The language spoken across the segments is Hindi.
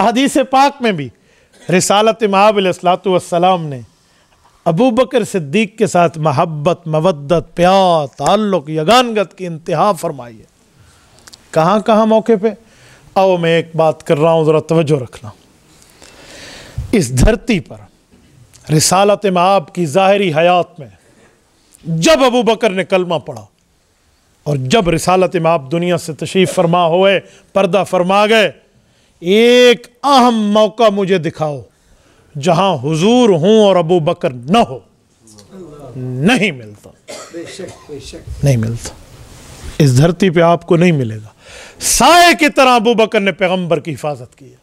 हदीस पाक में भी रिसालत इमाबलाम ने अबू बकर सिद्दीक के साथ महब्बत मवदत प्यार ताल्लुक यगानगत की इंतहा फरमाई है कहाँ कहाँ मौके पर आओ मैं एक बात कर रहा हूँ ज़रा तवज्जो रखना इस धरती पर रिसालत माब की ज़ाहरी हयात में जब अबू बकर ने कलमा पढ़ा और जब रिसालत माब दुनिया से तशीफ फरमा हुए पर्दा फरमा गए एक अहम मौका मुझे दिखाओ जहां हुजूर हूं और अबू बकर न हो नहीं मिलता नहीं मिलता इस धरती पे आपको नहीं मिलेगा साय की तरह अबू बकर ने पैगंबर की हिफाजत की है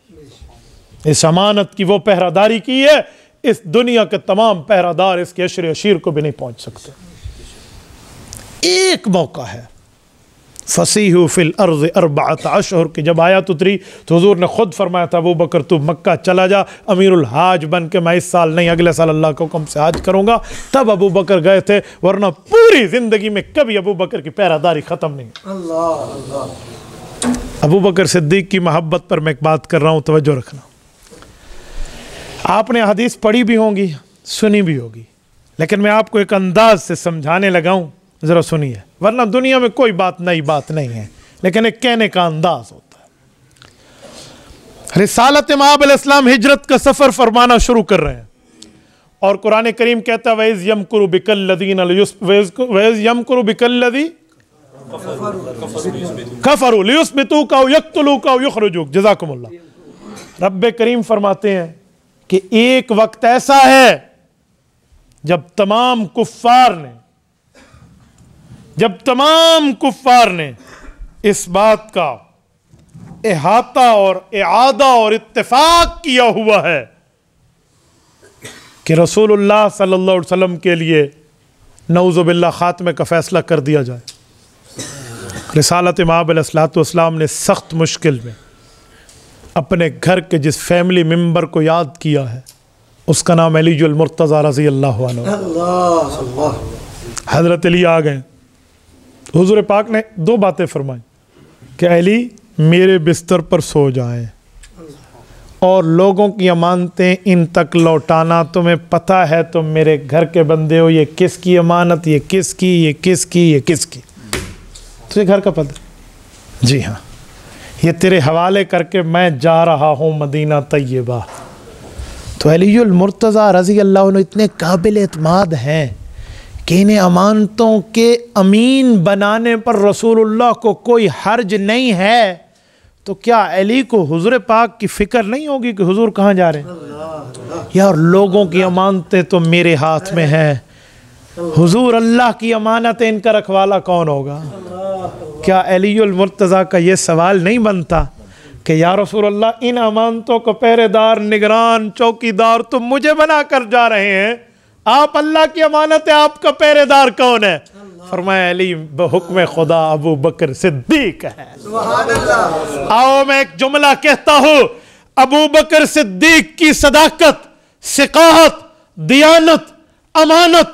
इस अमानत की वो पहरादारी की है इस दुनिया के तमाम पहरादार इसके अशर अशीर को भी नहीं पहुंच सकते एक मौका है फसी फ़िल अर्ज़ अरबात अशहर की जब आयत उतरी तो हजूर ने ख़ुद फरमाया था वो बकर तू मक्का चला जा अमीरुल हाज बन के मैं इस साल नहीं अगले साल अल्लाह को कम से हाज करूँगा तब अबू बकर गए थे वरना पूरी ज़िंदगी में कभी अबू बकर की पैरादारी ख़त्म नहीं अबू बकर सिद्दीक की महब्बत पर मैं एक बात कर रहा हूँ तोज्जो रखना आपने हदीस पढ़ी भी होंगी सुनी भी होगी लेकिन मैं आपको एक अंदाज से समझाने लगाऊं ज़रा सुनिए वरना दुनिया में कोई बात नई बात नहीं है लेकिन एक कहने का अंदाज होता है रिसालत इमाम हिजरत का सफ़र फरमाना शुरू कर रहे हैं और कुरान करीम कहता है वैज़ यम करु बिकल्लदीन वैज़ यम करु बिकल्लदी कफरू लियुसबितू का यकतलू का युखरजूक जजाकुमल्ला रब करीम फरमाते हैं कि एक वक्त ऐसा है जब तमाम कुफ़ार ने जब तमाम कुफ्फार ने इस बात का एहाता और एदा और इत्तेफाक किया हुआ है कि रसूलुल्लाह सल्लल्लाहु अलैहि वसल्लम के लिए नौज़बिल्ला ख़ात्मे का फ़ैसला कर दिया जाए रिसालत इमाम ने सख्त मुश्किल में अपने घर के जिस फैमिली मेम्बर को याद किया है उसका नाम अलीजुलमरतज़ा रज़ी अल्लाह हज़रत अली आ गए हजूर पाक ने दो बातें फरमाई कि अली मेरे बिस्तर पर सो जाएं और लोगों की अमानतें इन तक लौटाना तुम्हें पता है तुम मेरे घर के बंदे हो ये किसकी अमानत ये किसकी ये किसकी ये किसकी तुझे घर का पता जी हाँ ये तेरे हवाले करके मैं जा रहा हूँ मदीना तय्यबा तो अलीमरतज़ा रज़ी अल्लाह इतने काबिल अतमाद हैं कि इन्हें अमानतों के अमीन बनाने पर रसूलुल्लाह को कोई हर्ज नहीं है तो क्या अली को हजूर पाक की फ़िक्र नहीं होगी कि हजूर कहाँ जा रहे हैं यार लोगों की अमानतें तो मेरे हाथ में हैं हुजूर अल्लाह की अमानत इनका रखवाला कौन होगा क्या अलीमरतज़ा का ये सवाल नहीं बनता कि या रसूल अल्लाह इन अमानतों को पहरेदार निगरान चौकीदार तो मुझे बना कर जा रहे हैं आप अल्लाह की अमानत है आपका पहरेदार कौन है फरमाया अली हुक्म खुदा अबू बकर सिद्दीक है आओ मैं एक जुमला कहता हूं अबू बकर सिद्दीक की सदाकत सिकाहत दियानत अमानत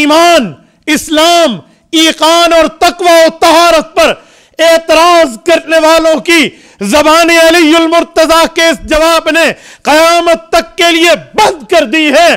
ईमान इस्लाम ईकान और तकवा और तहारत पर एतराज करने वालों की जबान अलीमरतजा के इस जवाब ने कयामत तक के लिए बंद कर दी है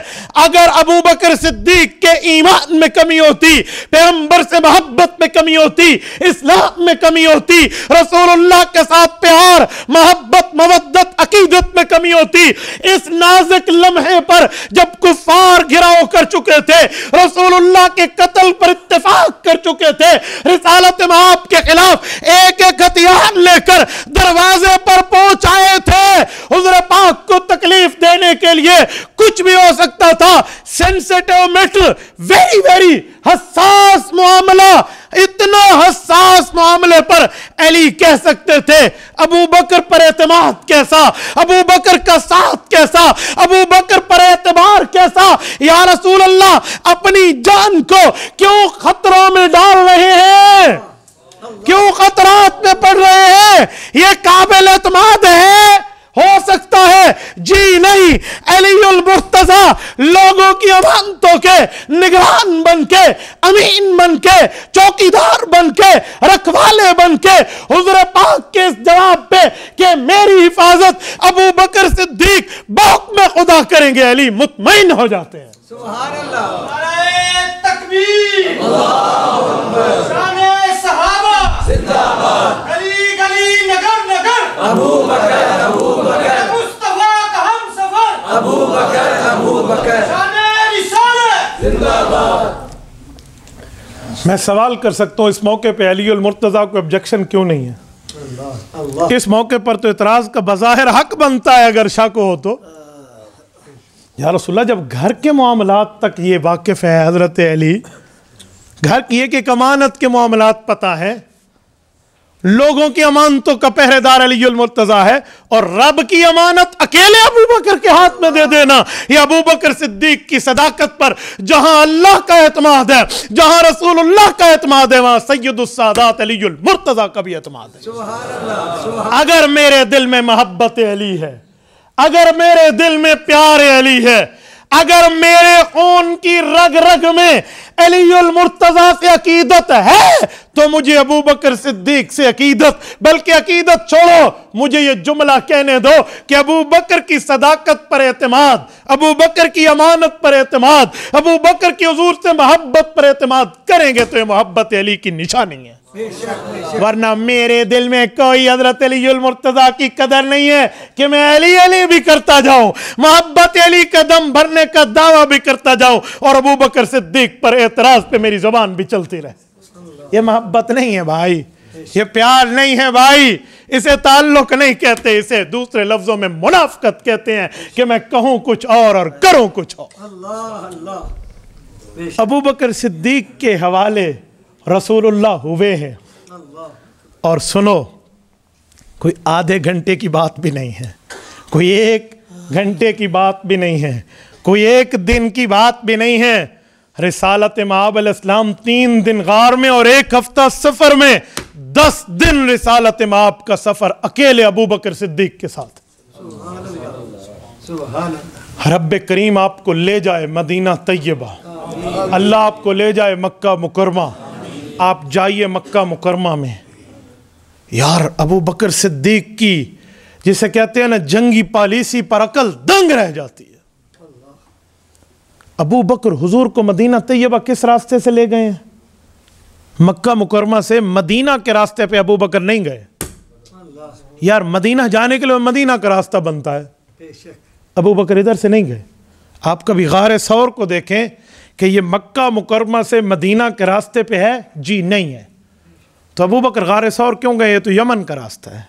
अगर अबू बकर सिद्दीक के ईमान में कमी होती पैम्बर से मोहब्बत में कमी होती इस्लाम में कमी होती रसूलुल्लाह के साथ प्यार मोहब्बत मवदत अकीदत में कमी होती इस नाजुक लम्हे पर जब कुफार घिराव कर चुके थे रसूलुल्लाह के कत्ल पर इतफाक कर चुके थे रिसालत में आपके खिलाफ एक एक हथियार लेकर दरवाजा दरवाजे पर पहुंचाए थे हजर पाक को तकलीफ देने के लिए कुछ भी हो सकता था सेंसिटिव मेटल वेरी वेरी हसास मामला इतना हसास मामले पर अली कह सकते थे अबू बकर पर एतमाद कैसा अबू बकर का साथ कैसा अबू बकर पर एतबार कैसा या रसूल अल्लाह अपनी जान को क्यों खतरों में डाल रहे हैं क्यों खतरात में पड़ रहे हैं ये काबिल एतमाद है हो सकता है जी नहीं अलील मुर्तजा लोगों की अमानतों के निगरान बन के अमीन बन के चौकीदार बन के रखवाले बन के हजर पाक के इस जवाब पे कि मेरी हिफाजत अबू बकर सिद्दीक बौक में खुदा करेंगे अली मुतमिन हो जाते हैं तकबीर जिंदाबाद गली नगर नगर अबू बकर अबू बकर मुस्तफा का हम सफर अबू बकर अबू बकर मैं सवाल कर सकता हूँ इस मौके पर अली मुर्तज़ा को ऑब्जेक्शन क्यों नहीं है इस मौके पर तो इतराज़ का बज़ाहिर हक बनता है अगर शक हो तो यार रसुल्ला जब घर के मामला तक ये वाकिफ़ है हज़रत अली घर की एक एक अमानत के मामला पता है लोगों की अमानतों का पहरेदार अलील मुर्तजा है और रब की अमानत अकेले अबू बकर के हाथ में दे देना यह अबू बकर सिद्दीक की सदाकत पर जहां अल्लाह का एतमाद है जहां रसूलुल्लाह का एतमाद है वहां सैदुलसादात अलील मुर्तजा का भी एतमाद है अगर मेरे दिल में मोहब्बत अली है अगर मेरे दिल में प्यार अली है अगर मेरे खून की रग रग में अलील मुर्तजा से अकीदत है तो मुझे अबू बकर सिद्दीक से अकीदत बल्कि अकीदत छोड़ो मुझे यह जुमला कहने दो कि अबू बकर की सदाकत पर एतमाद अबू बकर की अमानत पर एतमाद अबू बकर की हजूर से मोहब्बत पर एतमाद करेंगे तो ये मोहब्बत अली की निशानी है वरना मेरे दिल में कोई हजरत मुर्तजा की कदर नहीं है कि मैं अली अली भी करता जाऊं मोहब्बत अली कदम भरने का दावा भी करता जाऊं और अबू बकर सिद्दीक पर एतराज पे मेरी जबान भी चलती रहे ये मोहब्बत नहीं है भाई ये प्यार नहीं है भाई इसे ताल्लुक नहीं कहते इसे दूसरे लफ्जों में मुनाफकत कहते हैं कि मैं कहूं कुछ और और करूं कुछ और अल्लाह अबू बकर सिद्दीक के हवाले रसूलुल्लाह हुए हैं और सुनो कोई आधे घंटे की बात भी नहीं है कोई एक घंटे की बात भी नहीं है कोई एक दिन की बात भी नहीं है रिसालत माबल इस्लाम तीन दिन गार में और एक हफ्ता सफर में दस दिन रिसालत माब का सफर अकेले अबू बकर सिद्दीक के साथ रब करीम आपको ले जाए मदीना तय्यबा अल्लाह आपको ले जाए मक्का मुकरमा आप जाइए मक्का मुकरमा में यार अबू बकर सिद्दीक की जिसे कहते हैं ना जंगी पॉलिसी पर अकल दंग रह जाती है अबू बकर हुजूर को मदीना तैयबा किस रास्ते से ले गए मक्का मुकरमा से मदीना के रास्ते पे अबू बकर नहीं गए यार मदीना जाने के लिए मदीना का रास्ता बनता है अबू बकर इधर से नहीं गए आप कभी गार सौर को देखें कि ये मक्का मुकरमा से मदीना के रास्ते पे है जी नहीं है तो अबू बकर गार सौर क्यों गए ये तो यमन का रास्ता है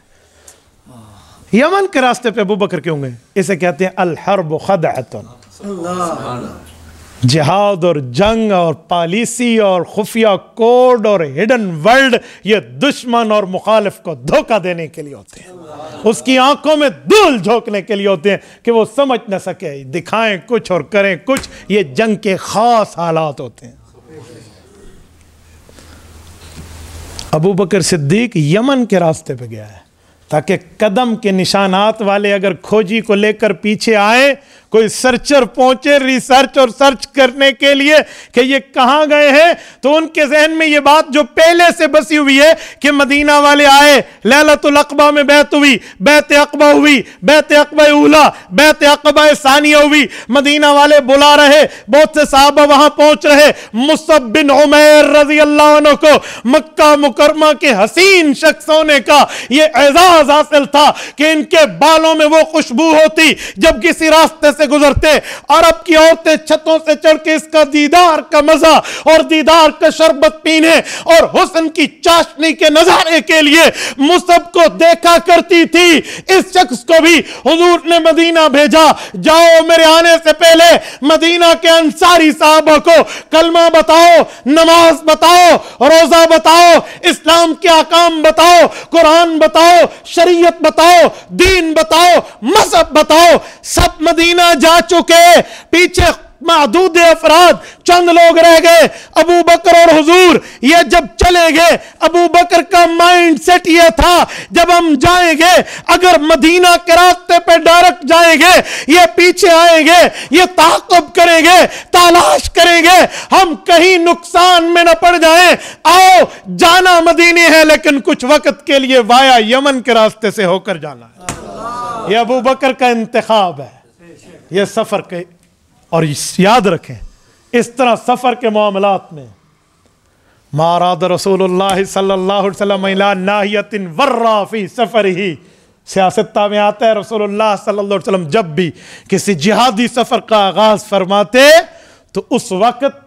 यमन के रास्ते पे अबू बकर क्यों गए इसे कहते हैं अल हरब जिहाद और जंग और पॉलिसी और खुफिया कोड और हिडन वर्ल्ड ये दुश्मन और मुखालिफ को धोखा देने के लिए होते हैं उसकी आंखों में धूल झोंकने के लिए होते हैं कि वो समझ न सके दिखाएं कुछ और करें कुछ ये जंग के खास हालात होते हैं अबू बकर सिद्दीक यमन के रास्ते पे गया है ताकि कदम के निशानात वाले अगर खोजी को लेकर पीछे आए कोई सर्चर पहुंचे रिसर्च और सर्च करने के लिए कि ये कहां गए हैं तो उनके जहन में ये बात जो पहले से बसी हुई है कि मदीना वाले आए लैलतुल अकबा में बैत हुई बैत अकबा हुई बैत अकबा उला बैत अकबा सानिया हुई मदीना वाले बुला रहे बहुत से साहबा वहां पहुंच रहे मुसब बिन उमैर रजी अल्लाह को मक्का मुकरमा के हसीन शख्स होने का ये एजाज हासिल था कि इनके बालों में वो खुशबू होती जब किसी रास्ते से से गुजरते अरब की औरतें छतों से चढ़ के इसका दीदार का मजा और दीदार का शरबत पीने और हुसन की चाशनी के नजारे के लिए मुसब को देखा करती थी इस शख्स को भी हजूर ने मदीना भेजा जाओ मेरे आने से पहले मदीना के अंसारी साहब को कलमा बताओ नमाज बताओ रोजा बताओ इस्लाम के आकाम बताओ कुरान बताओ शरीयत बताओ दीन बताओ मजहब बताओ सब मदीना दुनिया जा चुके पीछे महदूद अफराद चंद लोग रह गए अबू बकर और हजूर ये जब चले गए अबू बकर का माइंड सेट ये था जब हम जाएंगे अगर मदीना के रास्ते पे डायरेक्ट जाएंगे ये पीछे आएंगे ये ताकब करेंगे तलाश करेंगे हम कहीं नुकसान में ना पड़ जाए आओ जाना मदीने है लेकिन कुछ वक्त के लिए वाया यमन के रास्ते से होकर जाना है ये अबू बकर का इंतखब है ये सफ़र के और याद रखें इस तरह सफ़र के मामला में महाराज रसूल सल्लातिन वर्राफ़ी सफ़र ही सियासत्ता में आता है रसूल सल्लाम जब भी किसी जिहादी सफ़र का आगाज़ फरमाते तो उस वक़्त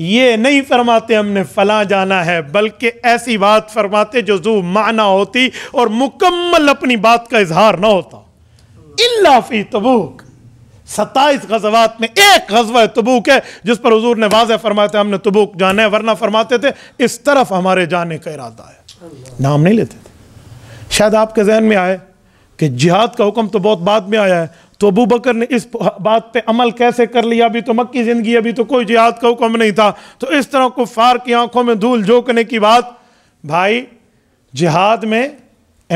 ये नहीं फरमाते हमने फला जाना है बल्कि ऐसी बात फरमाते जो जू माना होती और मुकम्मल अपनी बात का इजहार ना होता इलाफी तबूक सत्ताईस गजबात में एक है तबूक है जिस पर हजूर ने वाज फरमाते हमने तबूक जाने है वरना फरमाते थे इस तरफ हमारे जाने का इरादा है नाम नहीं लेते थे शायद आपके जहन में आए कि जिहाद का हुक्म तो बहुत बाद में आया है तो अबू बकर ने इस बात पे अमल कैसे कर लिया अभी तो मक्की ज़िंदगी अभी तो कोई जिहाद का हुक्म नहीं था तो इस तरह कुफ़ार की आंखों में धूल झोंकने की बात भाई जिहाद में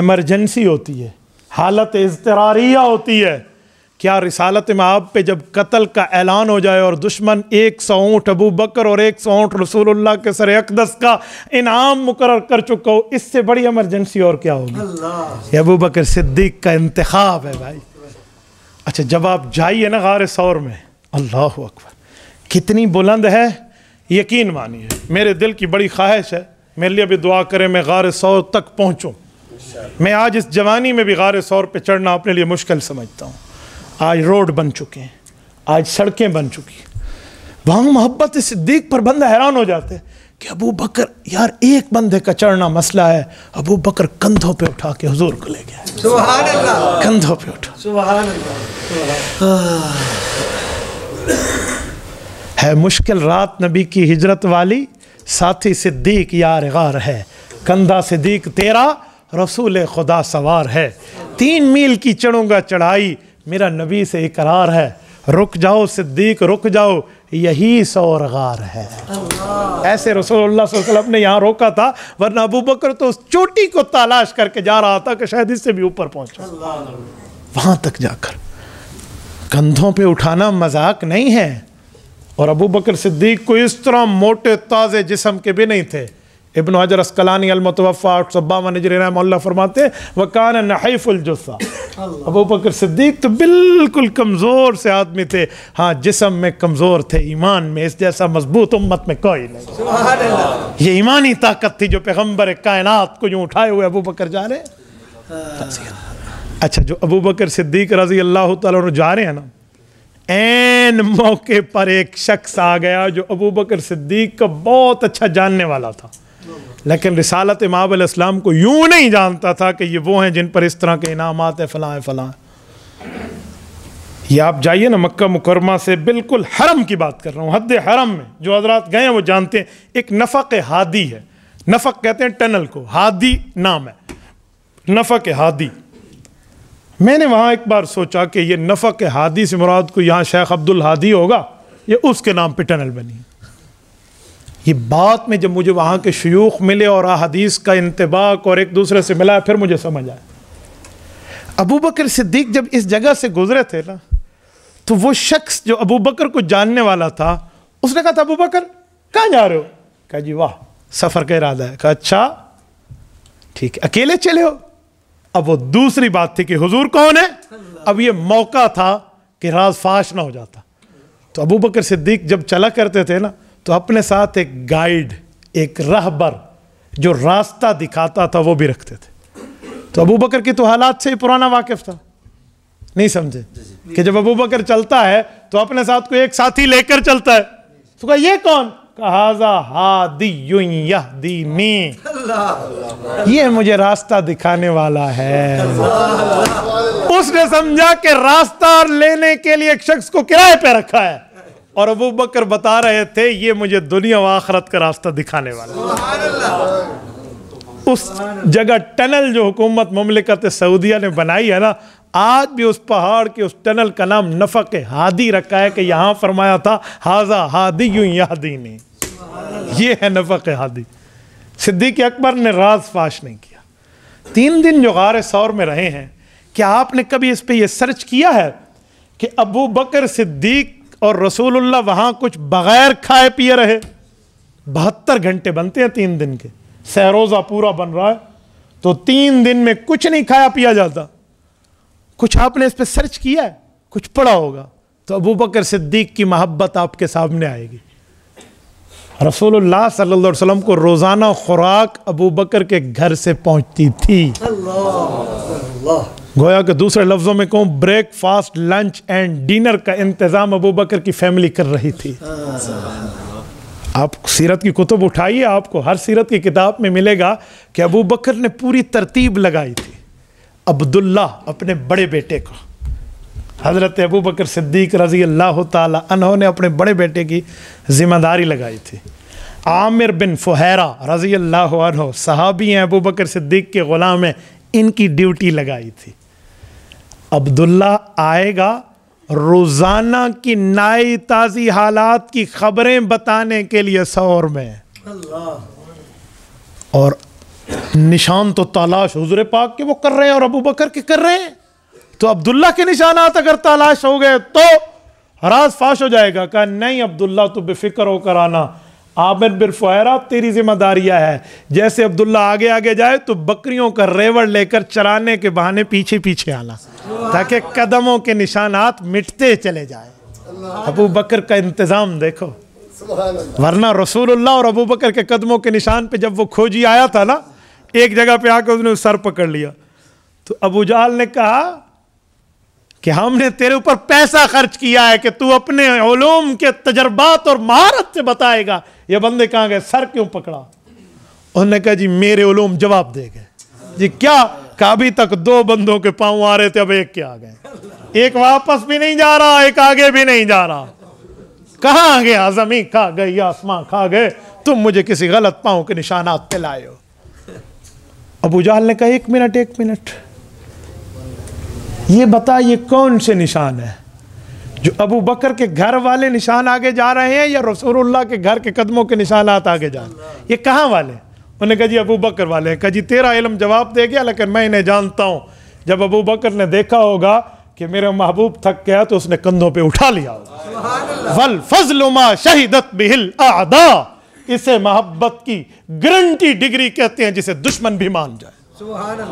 एमरजेंसी होती है हालत इजतरारिया होती है क्या रिसालत आप पे जब कत्ल का ऐलान हो जाए और दुश्मन एक सौ ऊँट अबू बकर और एक सौ ऊँट रसूल के सर अकदस का इनाम मुकर कर चुका हो इससे बड़ी एमरजेंसी और क्या होगी अबू बकर सिद्दीक का इंतखब है भाई अच्छा जब आप जाइए ना गार सौर में अल्लाह अकबर कितनी बुलंद है यकीन मानिए मेरे दिल की बड़ी ख्वाहिश है मेरे लिए भी दुआ करें मैं गार सौर तक पहुँचूँ मैं आज इस जवानी में भी गार सौर पर चढ़ना अपने लिए मुश्किल समझता हूँ आज रोड बन चुके हैं आज सड़कें बन चुकी हैं वहाँ मोहब्बत सिद्दीक पर बंदा हैरान हो जाते हैं कि अबू बकर यार एक बंदे का चढ़ना मसला है अबू बकर कंधों पे उठा के हुजूर को ले गया कंधों पे उठा सुभान है मुश्किल रात नबी की हिजरत वाली साथी सिद्दीक यार गार है कंधा सिद्दीक तेरा रसूल खुदा सवार है तीन मील की चढ़ूंगा चढ़ाई मेरा नबी से इकरार है रुक जाओ सिद्दीक रुक जाओ यही सौरगार है ऐसे रसोल्ला वसल्लम ने यहाँ रोका था वरना अबू बकर तो उस चोटी को तलाश करके जा रहा था कि शायद इससे भी ऊपर पहुंचा वहां तक जाकर कंधों पे उठाना मजाक नहीं है और अबू बकर सिद्दीक को इस तरह मोटे ताज़े जिसम के भी नहीं थे इबन हजर अस्कलानी अलमतवफ़ा सब्बा नजर फरमाते वकान नहीफ़ुलजुस्सा अबू बकर सिद्दीक तो बिल्कुल कमज़ोर से आदमी थे हाँ जिसम में कमज़ोर थे ईमान में इस जैसा मजबूत उम्मत में कोई नहीं ये ईमानी ताकत थी जो पैगम्बर कायनात को यूँ उठाए हुए अबू बकर जा रहे हाँ। अच्छा जो अबू बकर सिद्दीक रजी अल्लाह जा रहे हैं ना एन मौके पर एक शख्स आ गया जो अबू बकर सिद्दीक का बहुत अच्छा जानने वाला था लेकिन रिसालत इमाम को यूँ नहीं जानता था कि ये वो हैं जिन पर इस तरह के इनाम हैं फ़लाँ है फ़लाँ ये आप जाइए ना मक्का मुकरमा से बिल्कुल हरम की बात कर रहा हूँ हद हरम में जो हजरात गए हैं वो जानते हैं एक नफ़क हादी है नफ़क कहते हैं टनल को हादी नाम है नफ़क हादी मैंने वहाँ एक बार सोचा कि ये नफ़क हादी से मुराद को यहाँ शेख अब्दुल हादी होगा ये उसके नाम पर टनल बनी ये बात में जब मुझे वहाँ के शयूख मिले और अहदीस का इंतबाक और एक दूसरे से मिला फिर मुझे समझ आया अबू बकर सिद्दीक जब इस जगह से गुजरे थे ना तो वो शख्स जो अबू बकर को जानने वाला था उसने कहा था अबू बकर कहाँ जा रहे हो कहा जी वाह सफ़र का इरादा है कहा अच्छा ठीक है अकेले चले हो अब वो दूसरी बात थी कि हुजूर कौन है अब ये मौका था कि राज फाश ना हो जाता तो अबू बकर सिद्दीक जब चला करते थे ना तो अपने साथ एक गाइड एक रहबर जो रास्ता दिखाता था वो भी रखते थे तो अबू बकर की तो हालात से ही पुराना वाकिफ था नहीं समझे कि जब अबू बकर चलता है तो अपने साथ को एक साथी लेकर चलता है तो कहा ये कौन कहाजा हादी मी ये मुझे रास्ता दिखाने वाला है उसने समझा कि रास्ता लेने के लिए एक शख्स को किराए पे रखा है और अबू बकर बता रहे थे ये मुझे दुनिया व आखरत का रास्ता दिखाने वाला उस जगह टनल जो हुकूमत ममलिकत सऊदिया ने बनाई है ना आज भी उस पहाड़ के उस टनल का नाम नफक हादी रखा है कि यहाँ फरमाया था हाजा हादी यूं यादी ने ये है नफक हादी सिद्दीक अकबर ने राज फाश नहीं किया तीन दिन जो गार सौर में रहे हैं क्या आपने कभी इस पर यह सर्च किया है कि अबू बकर सिद्दीक और रसूलुल्लाह वहाँ कुछ बग़ैर खाए पिए रहे बहत्तर घंटे बनते हैं तीन दिन के सहरोज़ा पूरा बन रहा है तो तीन दिन में कुछ नहीं खाया पिया जाता कुछ आपने इस पर सर्च किया है कुछ पढ़ा होगा तो अबू बकर सिद्दीक की मोहब्बत आपके सामने आएगी रसूलुल्लाह सल्लल्लाहु अलैहि वसल्लम को रोज़ाना खुराक अबू बकर के घर से पहुंचती थी अल्लाह गोया के दूसरे लफ्ज़ों में कहूँ ब्रेकफास्ट लंच एंड डिनर का इंतज़ाम अबू बकर की फैमिली कर रही थी आप सीरत की कुतुब उठाइए आपको हर सीरत की किताब में मिलेगा कि अबू बकर ने पूरी तरतीब लगाई थी अब्दुल्ला अपने बड़े बेटे को हज़रत अबू बकर सिद्दीक रजी अल्लाह तहों ने अपने बड़े बेटे की जिम्मेदारी लगाई थी आमिर बिन फुहरा रजी अल्लाह सहाबी हैं अबू बकर सिद्दीक के ग़ुलाम हैं इनकी ड्यूटी लगाई थी अब्दुल्ला आएगा रोज़ाना की नाई ताज़ी हालात की खबरें बताने के लिए सौर में और निशान तो तलाश हजरे पाक के वो कर रहे हैं और अबू बकर के कर रहे हैं तो अब्दुल्ला के निशानात अगर तलाश हो गए तो राज फाश हो जाएगा कहा नहीं अब्दुल्ला तो बेफिक्र होकर आना आमिर बिरफुरा तेरी जिम्मेदारियां है जैसे अब्दुल्ला आगे आगे जाए तो बकरियों का रेवड़ लेकर चराने के बहाने पीछे पीछे आना ताकि कदमों के निशानात मिटते चले जाए अबू बकर का इंतज़ाम देखो वरना रसूलुल्लाह और अबू बकर के कदमों के निशान पे जब वो खोजी आया था ना एक जगह पे आकर उसने सर पकड़ लिया तो अबू जाल ने कहा कि हमने तेरे ऊपर पैसा खर्च किया है कि तू अपने ओलूम के तजर्बात और महारत से बताएगा ये बंदे कहाँ गए सर क्यों पकड़ा उन्होंने कहा जी मेरे ओलूम जवाब दे गए ये क्या काबी तक दो बंदों के पांव आ रहे थे अब एक के आ गए एक वापस भी नहीं जा रहा एक आगे भी नहीं जा रहा कहा आ गया जमी खा गई आसमां खा गए तुम मुझे किसी गलत पाओ के निशानात पे लाए हो अबू जाल ने कहा एक मिनट एक मिनट ये बता ये कौन से निशान है जो अबू बकर के घर वाले निशान आगे जा रहे हैं या रसूलुल्लाह के घर के कदमों के निशानात आगे जा रहे हैं ये कहाँ वाले उन्होंने कहा जी अबू बकर वाले कहा जी तेरा इलम जवाब दे गया लेकिन मैं इन्हें जानता हूँ जब अबू बकर ने देखा होगा कि मेरा महबूब थक गया तो उसने कंधों पे उठा लिया वल फजलुमा शहीदत बिहिल आदा इसे मोहब्बत की गारंटी डिग्री कहते हैं जिसे दुश्मन भी मान जाए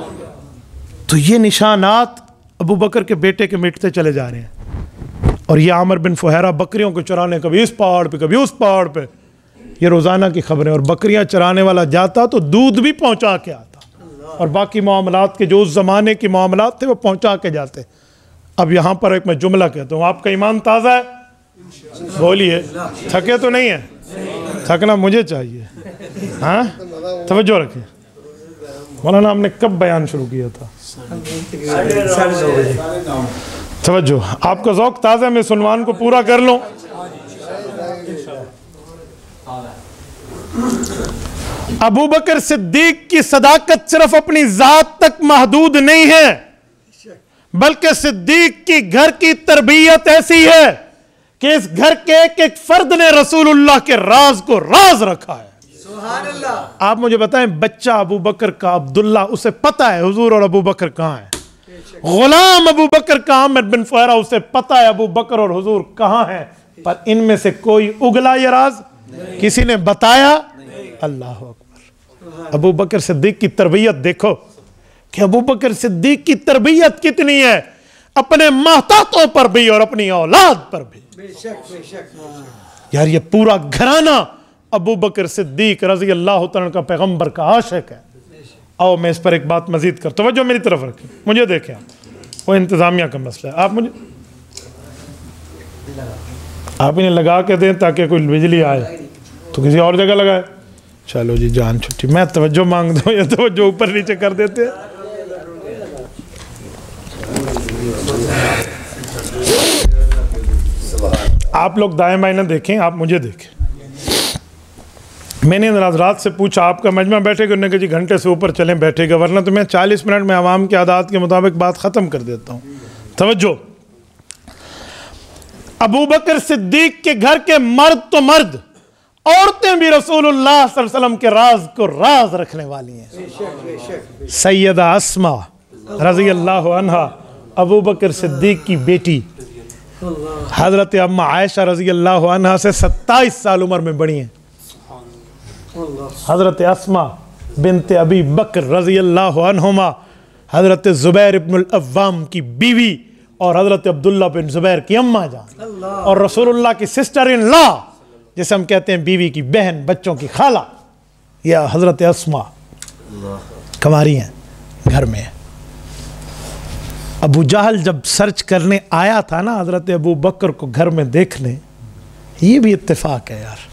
तो ये निशानात अबू बकर के बेटे के मिटते चले जा रहे हैं और ये आमर बिन फुहरा बकरियों को चुराने कभी इस पहाड़ पे कभी उस पहाड़ पे ये रोज़ाना की खबरें और बकरियाँ चराने वाला जाता तो दूध भी पहुँचा के आता और बाकी मामला के जो उस ज़माने के मामला थे वो पहुँचा के जाते अब यहाँ पर एक मैं जुमला कहता हूँ आपका ईमान ताज़ा है बोलिए थके तो नहीं है थकना मुझे चाहिए हाँ तवज्जो रखिए मौलाना आपने कब बयान शुरू किया था तवज्जो आपका ओक़ ताज़ा मैं सुनवान को पूरा कर लूँ अबू बकर सिद्दीक की सदाकत सिर्फ अपनी जात तक महदूद नहीं है बल्कि सिद्दीक की घर की तरबियत ऐसी है कि इस घर के एक एक फर्द ने रसूलुल्लाह के राज को राज रखा है आप मुझे बताएं बच्चा अबू बकर का अब्दुल्ला उसे पता है हुजूर और अबू बकर कहाँ है गुलाम अबू बकर का अहमद बिन फहरा उसे पता है अबू बकर और हुजूर कहाँ हैं पर इनमें से कोई उगला ये राज किसी ने बताया अल्लाह अकबर अबू बकर सिद्दीक की तरबियत देखो कि अबू बकर सिद्दीक की तरबियत कितनी है अपने मातातों पर भी और अपनी औलाद पर भी बेशक बेशक यार ये पूरा घराना अबू बकर सिद्दीक रजी अल्लाह का पैगम्बर का आशिक है आओ मैं इस पर एक बात मजीद कर तो मेरी तरफ रखी मुझे देखे वो इंतज़ामिया का मसला है आप मुझे आप इन्हें लगा के दें ताकि कोई बिजली आए तो किसी और जगह लगाए चलो जी जान छुट्टी मैं तवज्जो मांग दो या तवज्जो ऊपर नीचे कर देते हैं आप लोग दाएं बाएं ना देखें आप मुझे देखें मैंने रात से पूछा आपका मजमा बैठेगा उन्होंने कहा जी घंटे से ऊपर चलें बैठेगा वरना तो मैं 40 मिनट में आवाम की आदात के मुताबिक बात ख़त्म कर देता हूँ तवज्जो अबू बकर सिद्दीक के घर के मर्द तो मर्द औरतें भी रसूलुल्लाह सल्लल्लाहु अलैहि वसल्लम के राज को राज रखने वाली हैं सैदा असमा रजी अल्लाह अनहा अबू बकर सिद्दीक की बेटी हज़रत अम्मा आयशा रजी अल्लाह अनहा से सत्ताईस साल उम्र में बड़ी हैं हज़रत असमा बिनते अबी बकर रजी अल्लाह अनहुमा हज़रत ज़ुबैर इब्नवाम की बीवी और हज़रत अब्दुल्ला बिन ज़ुबैर की अम्मा जान और रसूलुल्लाह की सिस्टर इन ला जैसे हम कहते हैं बीवी की बहन बच्चों की खाला या हज़रत असमा कमारी हैं घर में अबू जहल जब सर्च करने आया था ना हज़रत अबू बकर को घर में देखने ये भी इत्तेफाक है यार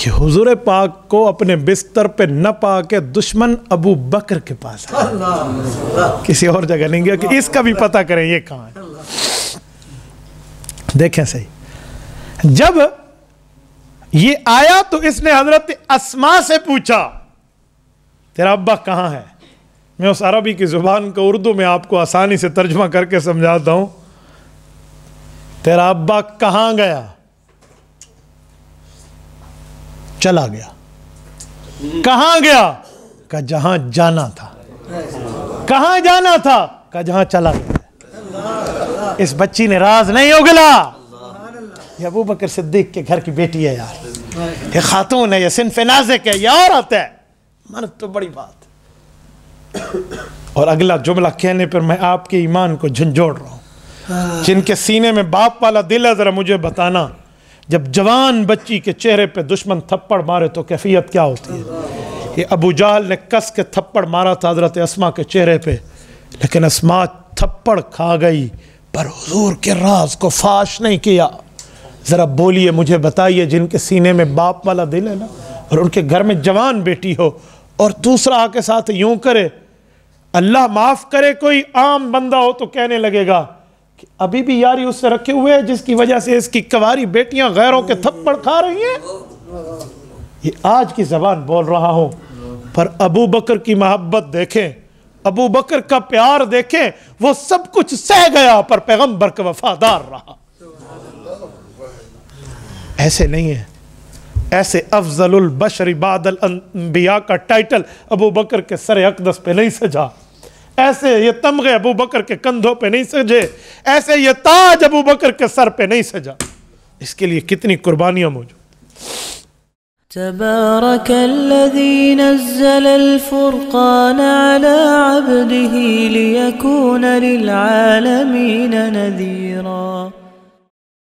कि हुजूर पाक को अपने बिस्तर पे न पा के दुश्मन अबू बकर के पास किसी और जगह नहीं गया कि इसका भी पता करें ये कहाँ है देखें सही जब ये आया तो इसने हजरत असमा से पूछा तेरा अब्बा कहाँ है मैं उस अरबी की ज़ुबान को उर्दू में आपको आसानी से तर्जमा करके समझाता हूं तेरा अब्बा कहाँ गया चला गया कहा गया का जहां जाना था कहा जाना था का जहां चला गया इस बच्ची ने राज नहीं उगला ये अबू बकर सिद्दीक के घर की बेटी है यार ये खातून है ये सिनफ नाजिक है ये औरत है मन तो बड़ी बात और अगला जुमला कहने पर मैं आपके ईमान को झंझोड़ रहा हूँ हाँ। जिनके सीने में बाप वाला दिल है ज़रा मुझे बताना जब जवान बच्ची के चेहरे पे दुश्मन थप्पड़ मारे तो कैफियत क्या होती है ये अबू जाल ने कस के थप्पड़ मारा था हजरत असमा के चेहरे पे लेकिन असमा थप्पड़ खा गई पर हजूर के राज को फाश नहीं किया ज़रा बोलिए मुझे बताइए जिनके सीने में बाप वाला दिल है ना और उनके घर में जवान बेटी हो और दूसरा के साथ यूं करे अल्लाह माफ़ करे कोई आम बंदा हो तो कहने लगेगा कि अभी भी यारी उससे रखे हुए है जिसकी वजह से इसकी कवारी बेटियां गैरों के थप्पड़ खा रही हैं ये आज की जबान बोल रहा हूं पर अबू बकर की मोहब्बत देखें अबू बकर का प्यार देखें वो सब कुछ सह गया पर पैगंबर का वफादार रहा ऐसे नहीं है ऐसे अफजल बशर बादल अंबिया का टाइटल अबू बकर के सर अकदस पे नहीं सजा ऐसे ये तमगे अबू बकर के कंधों पे नहीं सजे ऐसे ये ताज अबू बकर के सर पे नहीं सजा इसके लिए कितनी कुर्बानियां मौजूद تبارك الذي نزل الفرقان على عبده ليكون للعالمين نذيراً